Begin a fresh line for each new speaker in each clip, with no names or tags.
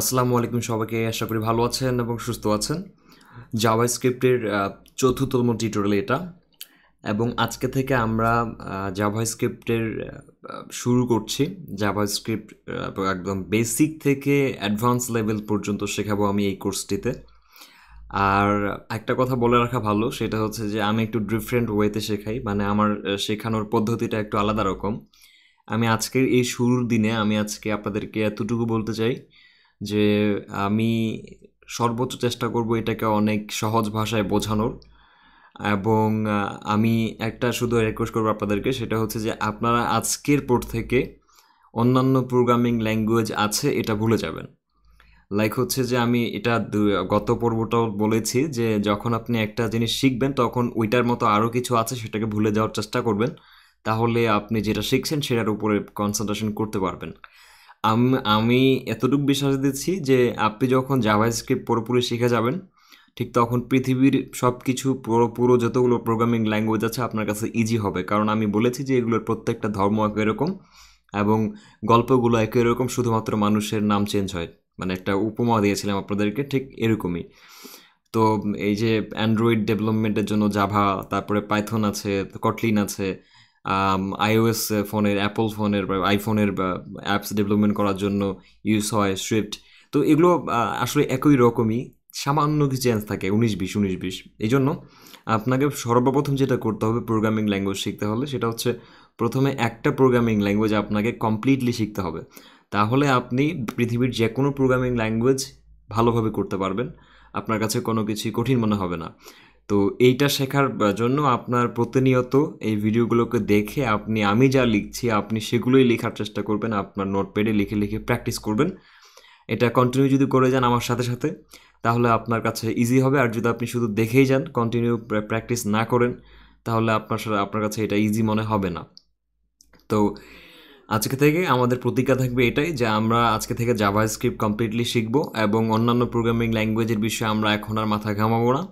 আসসালামু আলাইকুম সবাইকে আশা করি ভালো আছেন এবং সুস্থ আছেন জাভা স্ক্রিপ্টের চতুর্থতম টিউটোরিয়াল এটা এবং আজকে থেকে আমরা জাভা স্ক্রিপ্টের শুরু করছি জাভা স্ক্রিপ্ট একদম বেসিক থেকে অ্যাডভান্স লেভেল পর্যন্ত শেখাবো আমি এই কোর্সটিতে আর একটা কথা বলে রাখা ভালো সেটা হচ্ছে যে আমি একটু ডিফারেন্ট ওয়েতে শেখাই মানে আমার শেখানোর পদ্ধতিটা একটু আলাদা রকম আমি আজকের এই শুরুর দিনে আমি আজকে আপনাদেরকে এতটুকু বলতে চাই যে আমি সর্বোচ্চ চেষ্টা করব এটাকে অনেক সহজ ভাষায় বোঝানোর এবং আমি একটা শুধু রিকোয়েস্ট করবো আপনাদেরকে সেটা হচ্ছে যে আপনারা আজকের পর থেকে অন্যান্য প্রোগ্রামিং ল্যাঙ্গুয়েজ আছে এটা ভুলে যাবেন লাইক হচ্ছে যে আমি এটা গত পর্বটাও বলেছি যে যখন আপনি একটা জিনিস শিখবেন তখন ওইটার মতো আরও কিছু আছে সেটাকে ভুলে যাওয়ার চেষ্টা করবেন তাহলে আপনি যেটা শিখছেন সেটার উপরে কনসেন্ট্রেশন করতে পারবেন আমি এতটুকু বিশ্বাস দিচ্ছি যে আপনি যখন জাভা স্ক্রিপ্ট পুরোপুরি শিখে যাবেন ঠিক তখন পৃথিবীর সব কিছু পুরো পুরো যতগুলো প্রোগ্রামিং ল্যাঙ্গুয়েজ আছে আপনার কাছে ইজি হবে কারণ আমি বলেছি যে এগুলোর প্রত্যেকটা ধর্ম একই রকম এবং গল্পগুলো একই রকম শুধুমাত্র মানুষের নাম চেঞ্জ হয় মানে একটা উপমা দিয়েছিলাম আপনাদেরকে ঠিক এরকমই তো এই যে অ্যান্ড্রয়েড ডেভেলপমেন্টের জন্য জাভা তারপরে পাইথন আছে কটলিন আছে আইওএস ফোনের অ্যাপল ফোনের বা আইফোনের অ্যাপস ডেভেলপমেন্ট করার জন্য ইউজ হয় সুইফট তো এগুলো আসলে একই রকমই সামান্য কিছু চেঞ্জ থাকে উনিশ বিশ উনিশ বিশ এই জন্য আপনাকে সর্বপ্রথম যেটা করতে হবে প্রোগ্রামিং ল্যাঙ্গুয়েজ শিখতে হলে সেটা হচ্ছে প্রথমে একটা প্রোগ্রামিং ল্যাঙ্গুয়েজ আপনাকে কমপ্লিটলি শিখতে হবে তাহলে আপনি পৃথিবীর যে কোনো প্রোগ্রামিং ল্যাঙ্গুয়েজ ভালোভাবে করতে পারবেন আপনার কাছে কোনো কিছুই কঠিন মনে হবে না তো এইটা শেখার জন্য আপনার প্রতিনিয়ত এই ভিডিওগুলোকে দেখে আপনি আমি যা লিখছি আপনি সেগুলোই লেখার চেষ্টা করবেন আপনার নোটপ্যাডে লিখে লিখে প্র্যাকটিস করবেন এটা কন্টিনিউ যদি করে যান আমার সাথে সাথে তাহলে আপনার কাছে ইজি হবে আর যদি আপনি শুধু দেখেই যান কন্টিনিউ প্র্যাকটিস না করেন তাহলে আপনার সাথে আপনার কাছে এটা ইজি মনে হবে না তো আজকে থেকে আমাদের প্রতিজ্ঞা থাকবে এটাই যে আমরা আজকে থেকে জাভা স্ক্রিপ্ট কমপ্লিটলি শিখবো এবং অন্যান্য প্রোগ্রামিং ল্যাঙ্গুয়েজের বিষয়ে আমরা এখন আর মাথা ঘামাবো না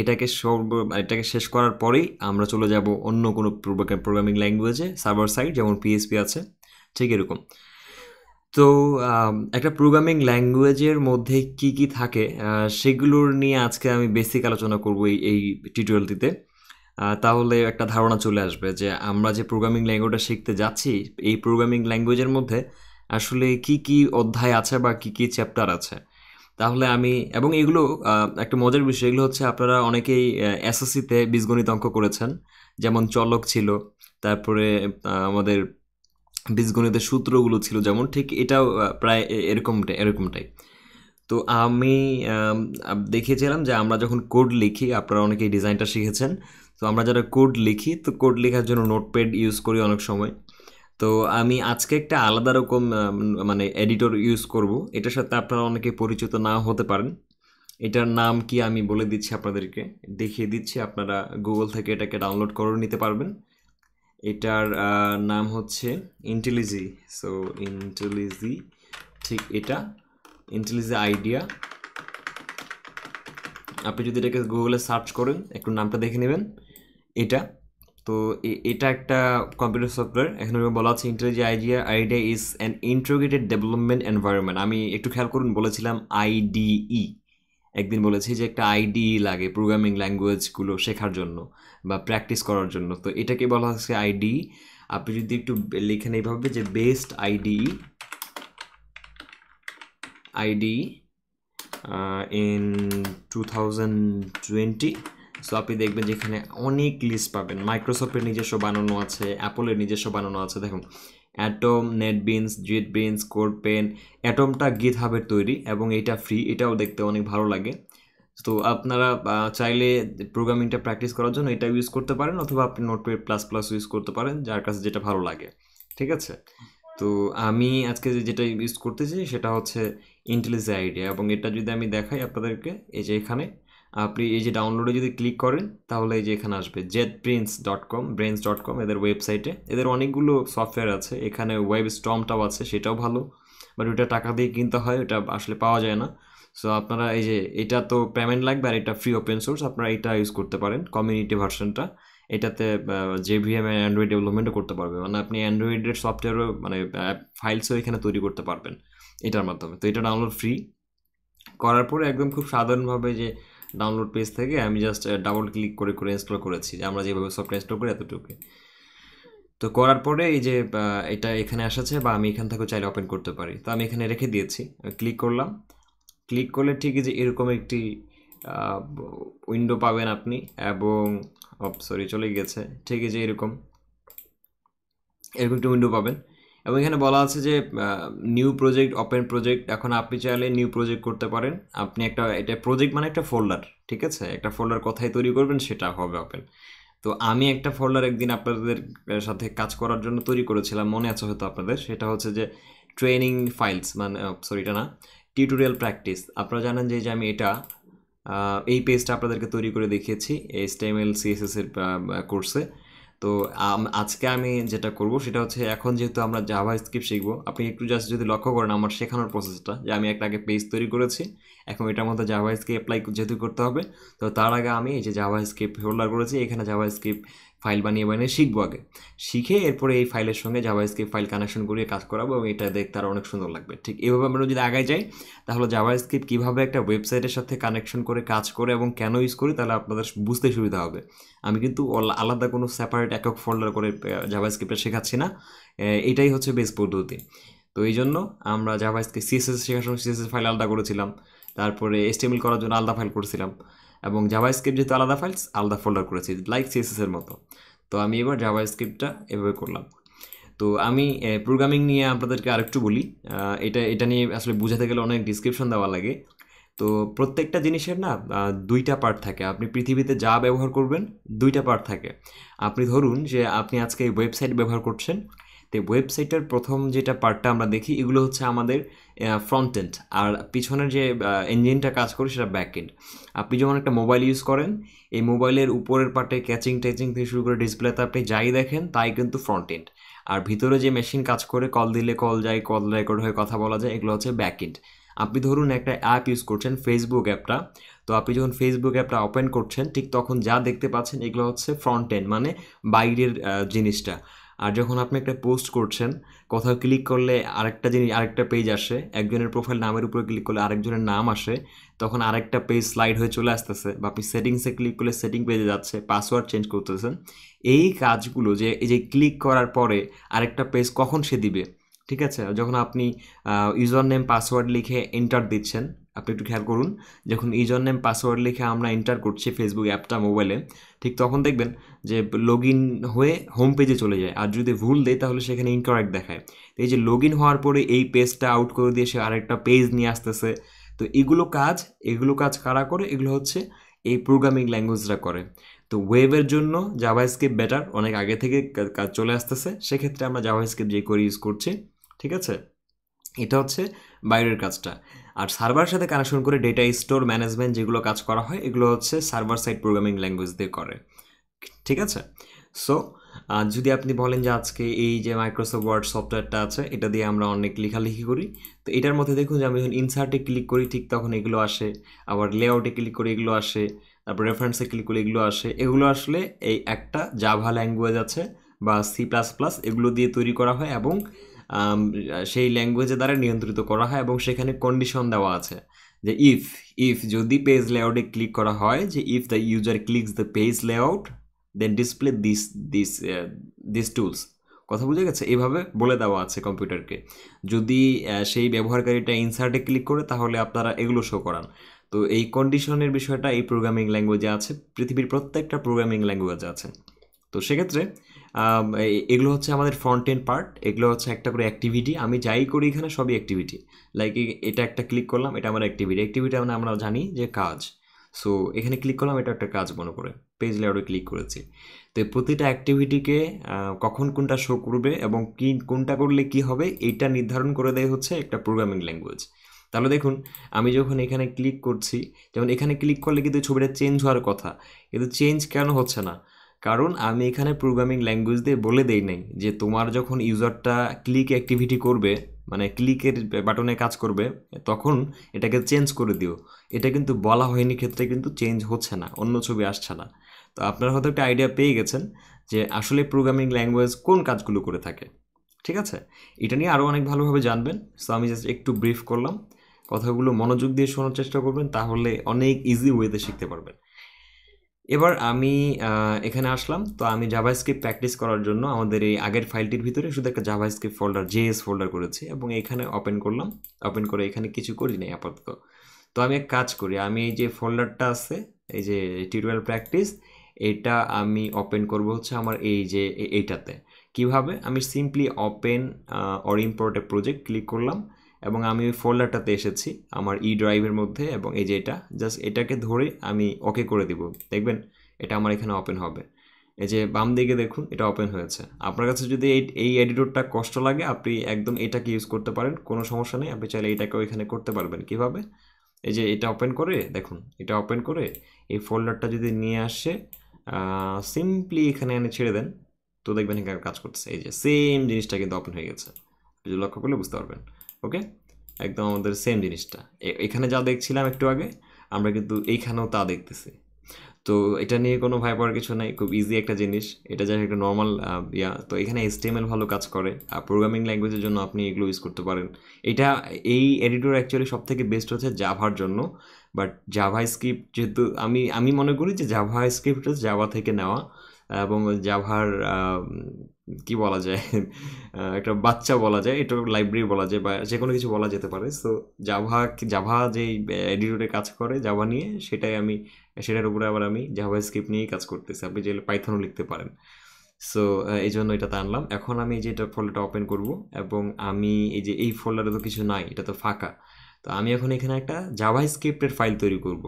এটাকে সর্ব এটাকে শেষ করার পরেই আমরা চলে যাব অন্য কোনো প্রোগ্রামিং ল্যাঙ্গুয়েজে সার্ভার সাইড যেমন পিএসপি আছে ঠিক এরকম তো একটা প্রোগ্রামিং ল্যাঙ্গুয়েজের মধ্যে কি কি থাকে সেগুলোর নিয়ে আজকে আমি বেসিক আলোচনা করব এই এই টিউটোরিয়ালটিতে তাহলে একটা ধারণা চলে আসবে যে আমরা যে প্রোগ্রামিং ল্যাঙ্গুয়েজটা শিখতে যাচ্ছি এই প্রোগ্রামিং ল্যাঙ্গুয়েজের মধ্যে আসলে কি কি অধ্যায় আছে বা কি কি চ্যাপ্টার আছে তাহলে আমি এবং এগুলো একটা মজার বিষয় এগুলো হচ্ছে আপনারা অনেকেই এসএসসিতে বীজগণিত অঙ্ক করেছেন যেমন চলক ছিল তারপরে আমাদের বীজগণিতের সূত্রগুলো ছিল যেমন ঠিক এটাও প্রায় এরকমটাই এরকমটাই তো আমি দেখিয়েছিলাম যে আমরা যখন কোড লিখি আপনারা অনেকেই ডিজাইনটা শিখেছেন তো আমরা যারা কোড লিখি তো কোড লেখার জন্য নোটপ্যাড ইউজ করি অনেক সময় তো আমি আজকে একটা আলাদা রকম মানে এডিটর ইউজ করব এটার সাথে আপনারা অনেকে পরিচিত না হতে পারেন এটার নাম কি আমি বলে দিচ্ছি আপনাদেরকে দেখিয়ে দিচ্ছি আপনারা গুগল থেকে এটাকে ডাউনলোড করে নিতে পারবেন এটার নাম হচ্ছে ইন্টেলিজি সো ইন্টেলিজি ঠিক এটা ইন্টেলিজি আইডিয়া আপনি যদি এটাকে গুগলে সার্চ করেন একটু নামটা দেখে নেবেন এটা তো এটা একটা কম্পিউটার সফটওয়্যার এখানে বলা আছে IntelliJ IDEA IDEA is an integrated development environment আমি একটু খেয়াল করুন বলেছিলাম আইডিই e। একদিন বলেছি যে একটা আইডি e লাগে প্রোগ্রামিং ল্যাঙ্গুয়েজগুলো শেখার জন্য বা প্র্যাকটিস করার জন্য তো এটাকে বলা হচ্ছে আইডি e। আপনি যদি একটু লিখেন এইভাবে যে best ID ID in two thousand twenty so আপনি দেখবেন যেখানে অনেক লিস্ট পাবেন মাইক্রোসফটের নিজস্ব বানানো আছে অ্যাপলের নিজস্ব বানানো আছে দেখুন অ্যাটম নেটবিনস জিট বিনস কোড পেন অ্যাটমটা গিট হাবের তৈরি এবং এটা ফ্রি এটাও দেখতে অনেক ভালো লাগে তো আপনারা চাইলে প্রোগ্রামিংটা প্র্যাকটিস করার জন্য এটা ইউজ করতে পারেন অথবা আপনি নোটপ্যাড প্লাস প্লাস ইউজ করতে পারেন যার কাছে যেটা ভালো লাগে ঠিক আছে তো আমি আজকে যে যেটা ইউজ করতেছি সেটা হচ্ছে ইন্টেলিজেন্ট আইডিয়া এবং এটা যদি আমি দেখাই আপনাদেরকে এই যে এখানে আপনি এই যে ডাউনলোডে যদি ক্লিক করেন তাহলে এই যে এখানে আসবে JetBrains dot com brains dot com এদের ওয়েবসাইটে এদের অনেকগুলো সফটওয়্যার আছে এখানে ওয়েব স্টমটাও আছে সেটাও ভালো বাট ওটা টাকা দিয়ে কিনতে হয় ওটা আসলে পাওয়া যায় না সো আপনারা এই যে এটা তো পেমেন্ট লাগবে আর এটা ফ্রি ওপেন সোর্স আপনারা এটা ইউজ করতে পারেন কমিউনিটি ভার্সনটা এটাতে জেভিএম অ্যান্ড্রয়েড ডেভেলপমেন্টও করতে পারবে মানে আপনি অ্যান্ড্রয়েডের সফটওয়্যারও মানে ফাইলসও এখানে তৈরি করতে পারবেন এটার মাধ্যমে তো এটা ডাউনলোড ফ্রি করার পরে একদম খুব সাধারণভাবে যে ডাউনলোড পেজ থেকে আমি জাস্ট ডাবল ক্লিক করে করে ইনস্টল করেছি যে আমরা যেভাবে সফটওয়্যার ইনস্টল করি এতটুকু তো করার পরে এই যে এটা এখানে আসাছে বা আমি এখান থেকেও চাইলে ওপেন করতে পারি তো আমি এখানে রেখে দিয়েছি ক্লিক করলাম ক্লিক করলে ঠিকই যে এরকম একটি উইন্ডো পাবেন আপনি এবং সরি চলে গেছে ঠিকই যে এরকম এরকম একটি উইন্ডো পাবেন এবং এখানে বলা আছে যে নিউ প্রজেক্ট ওপেন প্রজেক্ট এখন আপনি চাইলে নিউ প্রজেক্ট করতে পারেন আপনি একটা এটা প্রজেক্ট মানে একটা ফোল্ডার ঠিক আছে একটা ফোল্ডার কোথায় তৈরি করবেন সেটা হবে ওপেন তো আমি একটা ফোল্ডার একদিন আপনাদের সাথে কাজ করার জন্য তৈরি করেছিলাম মনে আছে হয়তো আপনাদের সেটা হচ্ছে যে ট্রেনিং ফাইলস মানে সরি এটা না টিউটোরিয়াল প্র্যাকটিস আপনারা জানেন যে আমি এটা এই পেজটা আপনাদেরকে তৈরি করে দেখিয়েছি H T M L CSS এর কোর্সে তো আজকে আমি যেটা করব সেটা হচ্ছে এখন যেহেতু আমরা জাভা স্ক্রিপ্ট শিখব আপনি একটু জাস্ট যদি লক্ষ্য করেন আমার শেখানোর প্রসেসটা যে আমি একটা আগে পেজ তৈরি করেছি এখন এটার মধ্যে জাভা স্ক্রিপ্ট অ্যাপ্লাই যেহেতু করতে হবে তো তার আগে আমি এই যে জাভা স্ক্রিপ্ট হোল্ডার করেছি এখানে জাভা স্ক্রিপ্ট ফাইল বানিয়ে বানিয়ে শিখবো আগে শিখে এরপরে এই ফাইলের সঙ্গে জাভা ফাইল কানেকশন করিয়ে কাজ করাবো এবং এটা দেখতে আরও অনেক সুন্দর লাগবে ঠিক এভাবে আমরা যদি আগায় যাই তাহলে জাভা কীভাবে একটা ওয়েবসাইটের সাথে কানেকশন করে কাজ করে এবং কেন ইউজ করি তাহলে আপনাদের বুঝতে সুবিধা হবে আমি কিন্তু আলাদা কোনো সেপারেট একক ফোল্ডার করে জাভা শেখাচ্ছি না এটাই হচ্ছে বেস পদ্ধতি তো এই জন্য আমরা জাভা সিএসএস শেখার সময় সিএসএস ফাইল আলাদা করেছিলাম তারপরে এসটিএমএল করার জন্য আলাদা ফাইল করেছিলাম এবং জাভা স্ক্রিপ্ট যেহেতু আলাদা ফাইলস আলাদা ফোল্ডার করেছি লাইক সিএসএসের মতো তো আমি এবার জাভা স্ক্রিপ্টটা এভাবে করলাম তো আমি প্রোগ্রামিং নিয়ে আপনাদেরকে আরেকটু বলি এটা এটা নিয়ে আসলে বোঝাতে গেলে অনেক ডিসক্রিপশন দেওয়া লাগে তো প্রত্যেকটা জিনিসের না দুইটা পার্ট থাকে আপনি পৃথিবীতে যা ব্যবহার করবেন দুইটা পার্ট থাকে আপনি ধরুন যে আপনি আজকে এই ওয়েবসাইট ব্যবহার করছেন তো ওয়েবসাইটের প্রথম যেটা পার্টটা আমরা দেখি এগুলো হচ্ছে আমাদের ফ্রন্ট আর পিছনের যে ইঞ্জিনটা কাজ করে সেটা ব্যাক আপনি যখন একটা মোবাইল ইউজ করেন এই মোবাইলের উপরের পার্টে ক্যাচিং ট্যাচিং থেকে শুরু করে ডিসপ্লেতে আপনি যাই দেখেন তাই কিন্তু ফ্রন্ট আর ভিতরে যে মেশিন কাজ করে কল দিলে কল যায় কল রেকর্ড হয়ে কথা বলা যায় এগুলো হচ্ছে ব্যাক আপনি ধরুন একটা অ্যাপ ইউজ করছেন ফেসবুক অ্যাপটা তো আপনি যখন ফেসবুক অ্যাপটা ওপেন করছেন ঠিক তখন যা দেখতে পাচ্ছেন এগুলো হচ্ছে ফ্রন্টেন্ড মানে বাইরের জিনিসটা আর যখন আপনি একটা পোস্ট করছেন কোথাও ক্লিক করলে আরেকটা জিনিস আরেকটা পেজ আসে একজনের প্রোফাইল নামের উপরে ক্লিক করলে আরেকজনের নাম আসে তখন আরেকটা পেজ স্লাইড হয়ে চলে আসতেছে বা আপনি সেটিংসে ক্লিক করলে সেটিং পেজে যাচ্ছে পাসওয়ার্ড চেঞ্জ করতেছেন এই কাজগুলো যে এই যে ক্লিক করার পরে আরেকটা পেজ কখন সে দিবে ঠিক আছে যখন আপনি ইউজার নেম পাসওয়ার্ড লিখে এন্টার দিচ্ছেন আপনি একটু খেয়াল করুন যখন ইউজার নেম পাসওয়ার্ড লিখে আমরা এন্টার করছি ফেসবুক অ্যাপটা মোবাইলে ঠিক তখন দেখবেন যে লগ ইন হয়ে হোম পেজে চলে যায় আর যদি ভুল দেয় তাহলে সেখানে ইনকারেক্ট দেখায় এই যে লগ ইন হওয়ার পরে এই পেজটা আউট করে দিয়ে সে আরেকটা পেজ নিয়ে আসতেছে তো এগুলো কাজ এগুলো কাজ কারা করে এগুলো হচ্ছে এই প্রোগ্রামিং ল্যাঙ্গুয়েজরা করে তো ওয়েবের জন্য জাভাইস্কেপ বেটার অনেক আগে থেকে কাজ চলে আসতেছে সেক্ষেত্রে আমরা জাভাস্ক্রিপ্ট যে করে ইউজ করছি ঠিক আছে এটা হচ্ছে বাইরের কাজটা আর সার্ভার সাথে কানেকশন করে ডেটা স্টোর ম্যানেজমেন্ট যেগুলো কাজ করা হয় এগুলো হচ্ছে সার্ভার সাইড প্রোগ্রামিং ল্যাঙ্গুয়েজ দিয়ে করে ঠিক আছে সো যদি আপনি বলেন যে আজকে এই যে মাইক্রোসফট ওয়ার্ড সফটওয়্যারটা আছে এটা দিয়ে আমরা অনেক লেখালেখি করি তো এটার মধ্যে দেখুন যে আমি যখন ইনসার্টে ক্লিক করি ঠিক তখন এগুলো আসে আবার লেআউটে ক্লিক করে এগুলো আসে তারপর রেফারেন্সে ক্লিক করে এগুলো আসে এগুলো আসলে এই একটা জাভা ল্যাঙ্গুয়েজ আছে বা সি প্লাস প্লাস এগুলো দিয়ে তৈরি করা হয় এবং সেই ল্যাঙ্গুয়েজে দ্বারা নিয়ন্ত্রিত করা হয় এবং সেখানে কন্ডিশন দেওয়া আছে যে ইফ ইফ যদি পেজ লেআউটে ক্লিক করা হয় যে if the user clicks the page layout then display this this this tools কথা বুঝে গেছে এভাবে বলে দেওয়া আছে কম্পিউটারকে যদি সেই ব্যবহারকারীটা ইনসার্টে ক্লিক করে তাহলে আপনারা এগুলো শো করান তো এই কন্ডিশনের বিষয়টা এই প্রোগ্রামিং ল্যাঙ্গুয়েজে আছে পৃথিবীর প্রত্যেকটা প্রোগ্রামিং ল্যাঙ্গুয়েজে আছে তো সেক্ষেত্রে এগুলো হচ্ছে আমাদের ফ্রন্ট এন্ড পার্ট এগুলো হচ্ছে একটা করে অ্যাক্টিভিটি আমি যাই করি এখানে সবই অ্যাক্টিভিটি লাইক এটা একটা ক্লিক করলাম এটা আমার অ্যাক্টিভিটি অ্যাক্টিভিটি মানে আমরা জানি যে কাজ সো এখানে ক্লিক করলাম এটা একটা কাজ মনে করে পেজ লেআউটে ক্লিক করেছি তো প্রতিটা অ্যাক্টিভিটিকে কখন কোনটা শো করবে এবং কি কোনটা করলে কি হবে এইটা নির্ধারণ করে দেয় হচ্ছে একটা প্রোগ্রামিং ল্যাঙ্গুয়েজ তাহলে দেখুন আমি যখন এখানে ক্লিক করছি যেমন এখানে ক্লিক করলে কিন্তু ছবিটা চেঞ্জ হওয়ার কথা কিন্তু চেঞ্জ কেন হচ্ছে না কারণ আমি এখানে প্রোগ্রামিং ল্যাঙ্গুয়েজ দিয়ে বলে দেই নাই যে তোমার যখন ইউজারটা ক্লিক অ্যাক্টিভিটি করবে মানে ক্লিকের বাটনে কাজ করবে তখন এটাকে চেঞ্জ করে দিও এটা কিন্তু বলা হয়নি ক্ষেত্রে কিন্তু চেঞ্জ হচ্ছে না অন্য ছবি আসছে না তো আপনারা হয়তো একটা আইডিয়া পেয়ে গেছেন যে আসলে প্রোগ্রামিং ল্যাঙ্গুয়েজ কোন কাজগুলো করে থাকে ঠিক আছে এটা নিয়ে আরও অনেক ভালোভাবে জানবেন সো আমি জাস্ট একটু ব্রিফ করলাম কথাগুলো মনোযোগ দিয়ে শোনার চেষ্টা করবেন তাহলে অনেক ইজি ওয়েতে শিখতে পারবেন এবার আমি এখানে আসলাম তো আমি জাভা স্ক্রিপ্ট প্র্যাকটিস করার জন্য আমাদের এই আগের ফাইলটির ভিতরে শুধু একটা JavaScript folder JS folder করেছি এবং এখানে ওপেন করলাম ওপেন করে এখানে কিছু করি নাই আপাতত তো আমি এক কাজ করি আমি এই যে ফোল্ডারটা আছে এই যে টিউটোরিয়াল প্র্যাকটিস এটা আমি ওপেন করব হচ্ছে আমার এই যে এইটাতে কিভাবে আমি simply open or import project click করলাম এবং আমি ওই ফোল্ডারটাতে এসেছি আমার ই e ড্রাইভের মধ্যে এবং এই যে এটা জাস্ট এটাকে ধরে আমি ওকে করে দিব দেখবেন এটা আমার এখানে ওপেন হবে এই যে বাম দিকে দেখুন এটা ওপেন হয়েছে আপনার কাছে যদি এই এই এডিটরটা কষ্ট লাগে আপনি একদম এটাকে ইউজ করতে পারেন কোনো সমস্যা নেই আপনি চাইলে এটাকেও এখানে করতে পারবেন কিভাবে এই যে এটা ওপেন করে দেখুন এটা ওপেন করে এই ফোল্ডারটা যদি নিয়ে আসে সিম্পলি এখানে এনে ছেড়ে দেন তো দেখবেন এখানে কাজ করতেছে এই যে সেম জিনিসটা কিন্তু ওপেন হয়ে গেছে যদি লক্ষ্য করলে বুঝতে পারবেন ওকে একদম আমাদের সেম জিনিসটা এখানে যা দেখছিলাম একটু আগে আমরা কিন্তু এইখানেও তা দেখতেছি তো এটা নিয়ে কোনো ভয় পাওয়ার কিছু নাই খুব ইজি একটা জিনিস এটা যা একটা নর্মাল ইয়া তো এখানে এসটিএমএল ভালো কাজ করে আর প্রোগ্রামিং ল্যাঙ্গুয়েজের জন্য আপনি এগুলো ইউজ করতে পারেন এটা এই এডিটর অ্যাকচুয়ালি সব থেকে বেস্ট হচ্ছে জাভার জন্য বাট জাভা স্ক্রিপ্ট যেহেতু আমি আমি মনে করি যে জাভা স্ক্রিপ্ট জাভা থেকে নেওয়া এবং জাভার কি বলা যায় একটা বাচ্চা বলা যায় এটা লাইব্রেরি বলা যায় বা যে কোনো কিছু বলা যেতে পারে সো জাভা জাভা যে এডিটরে কাজ করে জাভা নিয়ে সেটাই আমি সেটার উপরে আবার আমি জাভা স্ক্রিপ্ট নিয়েই কাজ করতেছি আপনি যে পাইথনও লিখতে পারেন সো এই জন্য এটাতে আনলাম এখন আমি এই যে এটা ফোল্ডারটা ওপেন করব এবং আমি এই যে এই ফোল্ডারে তো কিছু নাই এটা তো ফাঁকা তো আমি এখন এখানে একটা জাভাই স্ক্রিপ্টের ফাইল তৈরি করব।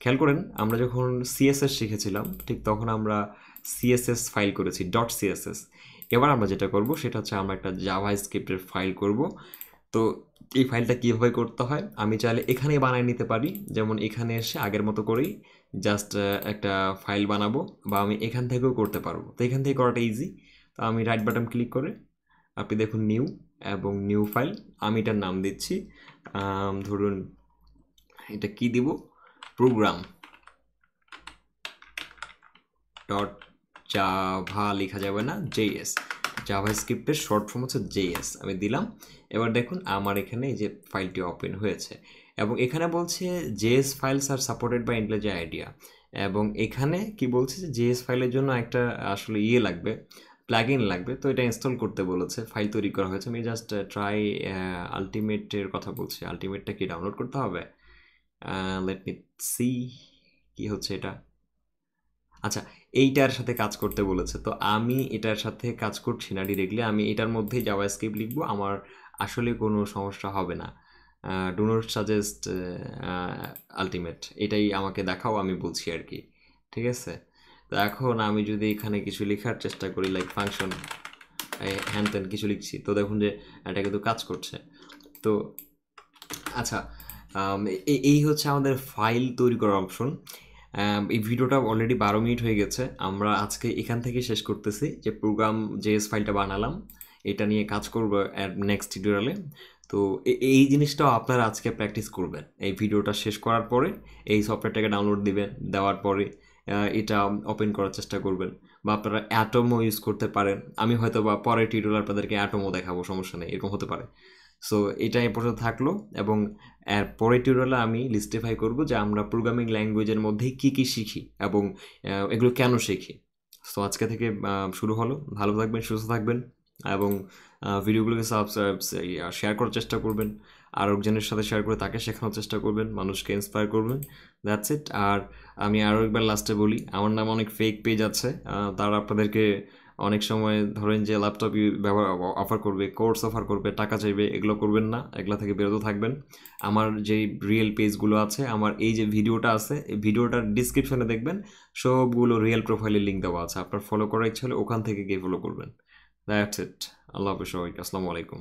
খেয়াল করেন আমরা যখন সিএসএস শিখেছিলাম ঠিক তখন আমরা সিএসএস ফাইল করেছি ডট সিএসএস এবার আমরা যেটা করব সেটা হচ্ছে আমরা একটা জাভা স্ক্রিপ্টের ফাইল করব তো এই ফাইলটা কীভাবে করতে হয় আমি চাইলে এখানেই বানিয়ে নিতে পারি যেমন এখানে এসে আগের মতো করেই জাস্ট একটা ফাইল বানাবো বা আমি এখান থেকেও করতে পারবো তো এখান থেকে করাটা ইজি তো আমি রাইট বাটন ক্লিক করে আপনি দেখুন নিউ এবং নিউ ফাইল আমি এটার নাম দিচ্ছি ধরুন এটা কি দিব প্রোগ্রাম ডট জাভা লেখা যাবে না জেএস জাভা স্ক্রিপ্টের শর্ট ফর্ম হচ্ছে জেএস আমি দিলাম এবার দেখুন আমার এখানে এই যে ফাইলটি ওপেন হয়েছে এবং এখানে বলছে JS files are supported by IntelliJ IDEA এবং এখানে কি বলছে যে জেএস ফাইলের জন্য একটা আসলে ইয়ে লাগবে প্ল্যাগ ইন লাগবে তো এটা ইনস্টল করতে বলেছে ফাইল তৈরি করা হয়েছে আমি জাস্ট ট্রাই আলটিমেটের কথা বলছি আলটিমেটটা কি ডাউনলোড করতে হবে লেট মি সি কি হচ্ছে এটা আচ্ছা এইটার সাথে কাজ করতে বলেছে তো আমি এটার সাথে কাজ করছি না ডিরেক্টলি আমি এটার মধ্যেই যাওয়া স্ক্রিপ্ট লিখবো আমার আসলে কোনো সমস্যা হবে না ডু নট সাজেস্ট আলটিমেট এটাই আমাকে দেখাও আমি বলছি আর কি ঠিক আছে তো এখন আমি যদি এখানে কিছু লেখার চেষ্টা করি লাইক ফাংশন হ্যান ত্যান কিছু লিখছি তো দেখুন যে এটা কিন্তু কাজ করছে তো আচ্ছা এই হচ্ছে আমাদের ফাইল তৈরি করার অপশন এই ভিডিওটা অলরেডি বারো মিনিট হয়ে গেছে আমরা আজকে এখান থেকে শেষ করতেছি যে প্রোগ্রাম জেএস ফাইলটা বানালাম এটা নিয়ে কাজ করবো নেক্সট টিউটোরিয়ালে তো এই জিনিসটাও আপনারা আজকে প্র্যাকটিস করবেন এই ভিডিওটা শেষ করার পরে এই সফটওয়্যারটাকে ডাউনলোড দিবেন দেওয়ার পরে এটা ওপেন করার চেষ্টা করবেন বা আপনারা অ্যাটমও ইউজ করতে পারেন আমি হয়তো বা পরের টিউটোরিয়াল আপনাদেরকে অ্যাটমও দেখাবো সমস্যা নেই এরকম হতে পারে সো এটা এ পর্যন্ত থাকলো এবং পরের টিউটোরিয়ালে আমি লিস্টিফাই করব যে আমরা প্রোগ্রামিং ল্যাঙ্গুয়েজের মধ্যে কি কি শিখি এবং এগুলো কেন শিখি সো আজকে থেকে শুরু হলো ভালো থাকবেন সুস্থ থাকবেন এবং ভিডিওগুলোকে সাবস্ক্রাইব শেয়ার করার চেষ্টা করবেন আর একজনের সাথে শেয়ার করে তাকে শেখানোর চেষ্টা করবেন মানুষকে ইন্সপায়ার করবেন দ্যাটস ইট আর আমি আরও একবার লাস্টে বলি আমার নাম অনেক ফেক পেজ আছে তারা আপনাদেরকে অনেক সময় ধরেন যে ল্যাপটপ ব্যবহার অফার করবে কোর্স অফার করবে টাকা চাইবে এগুলো করবেন না এগুলো থেকে বেরোতে থাকবেন আমার যে রিয়েল পেজগুলো আছে আমার এই যে ভিডিওটা আছে এই ভিডিওটার ডিসক্রিপশানে দেখবেন সবগুলো রিয়েল প্রোফাইলের লিঙ্ক দেওয়া আছে আপনার ফলো করার ইচ্ছা হলে ওখান থেকে গিয়ে ফলো করবেন দ্যাটস ইট আল্লাহ হাফিজ সবাইকে আসসালামু আলাইকুম